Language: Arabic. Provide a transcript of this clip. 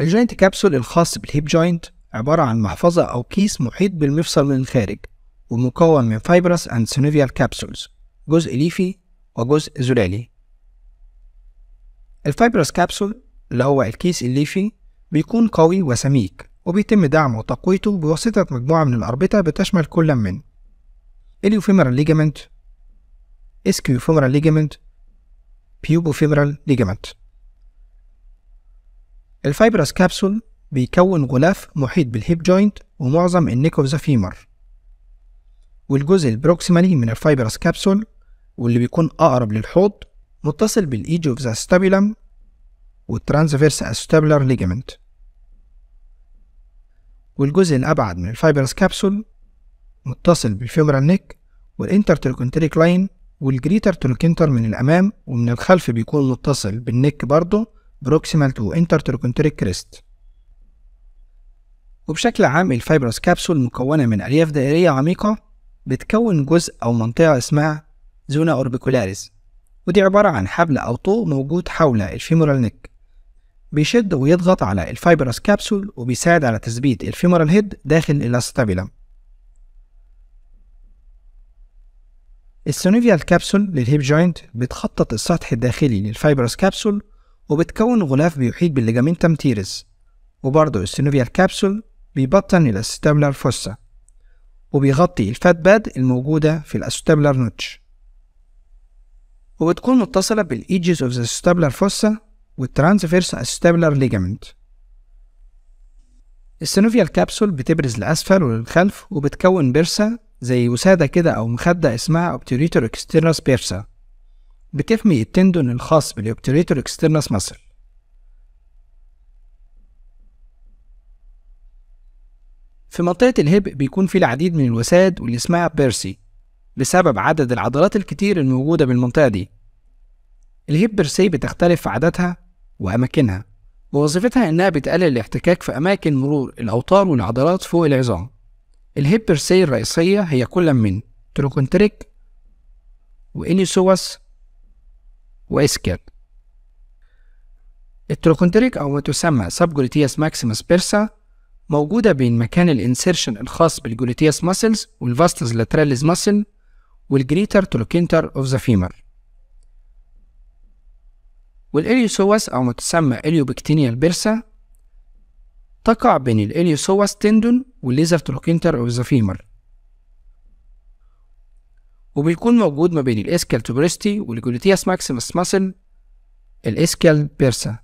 الجوينت كابسول الخاص بالهيب جوينت عبارة عن محفظة أو كيس محيط بالمفصل من الخارج ومكون من فايبرس أند سينوفيال كابسولز جزء ليفي وجزء زلالي الفايبرس كابسول اللي هو الكيس الليفي بيكون قوي وسميك وبيتم دعمه وتقويته بواسطة مجموعة من الأربطة بتشمل كل من اليوفيمرال ليجامنت اسكيوفيمرال ليجامنت بيوبوفيمرال ليجامنت الفايبرس كابسول بيكون غلاف محيط بالهيب جوينت ومعظم النيك اوف ذا فيمر والجزء البروكسيمالي من الفايبرس كابسول واللي بيكون أقرب للحوض متصل بالإيج اوف ذا ستابيلم والترانزفيرس أستابلر ليجمنت والجزء الأبعد من الفايبرس كابسول متصل بالفيمورال نيك والانترتلوكنتريك لاين والجريتر تلوكنتر من الأمام ومن الخلف بيكون متصل بالنيك برضه proximal to intertrochanteric crest وبشكل عام الفايبروس كابسول مكونة من ألياف دائرية عميقة بتكون جزء أو منطقة اسمها زونا أوربيكولاريس ودي عبارة عن حبل أو طوق موجود حول الفيمورال نيك بيشد ويضغط على الفايبروس كابسول وبيساعد على تثبيت الفيمورال هيد داخل الاستابيلم السونيفيال كابسول للهيب جوينت بتخطط السطح الداخلي للفايبروس كابسول وبتكون غلاف بيحيط بالليجامين تيرز وبرضه السينوفيال كابسول بيبطن الأستابلر فوسا وبيغطي الفات باد الموجودة في الأستابلر نوتش وبتكون متصلة بالإيجز أوف ذا ستابلر فوسا والترانسفيرس أستابلر ليجامنت السينوفيال كابسول بتبرز لأسفل وللخلف وبتكون بيرسا زي وسادة كده أو مخدة اسمها obturator اكسترنس بيرسا بتحمي التندون الخاص بالاوبتريتور اكسترنس ماسل في منطقة الهب بيكون في العديد من الوساد واللي اسمها بيرسي بسبب عدد العضلات الكتير الموجودة بالمنطقة دي الهب بيرسي بتختلف في عددها وأماكنها ووظيفتها إنها بتقلل الاحتكاك في أماكن مرور الأوتار والعضلات فوق العظام الهيب بيرسي الرئيسية هي كل من تروكونتريك وإنيسوس وإسكر التروكونتريك أو ما تسمى سبجلوتياس ماكسيمس بيرسا موجودة بين مكان الانسيرشن الخاص بالجوليتياس ماسلز والفاستس لاتراليز ماسل والجريتر تروكينتر اوف ذا فيمر والإليوسوس أو ما تسمى إليوبكتينيال بيرسا تقع بين الإليوسوس تندون والليزر تروكينتر اوف ذا فيمر وبيكون موجود ما بين الاسكال توبريستي والجلوتياس ماكسيمس ماسل الاسكال بيرسا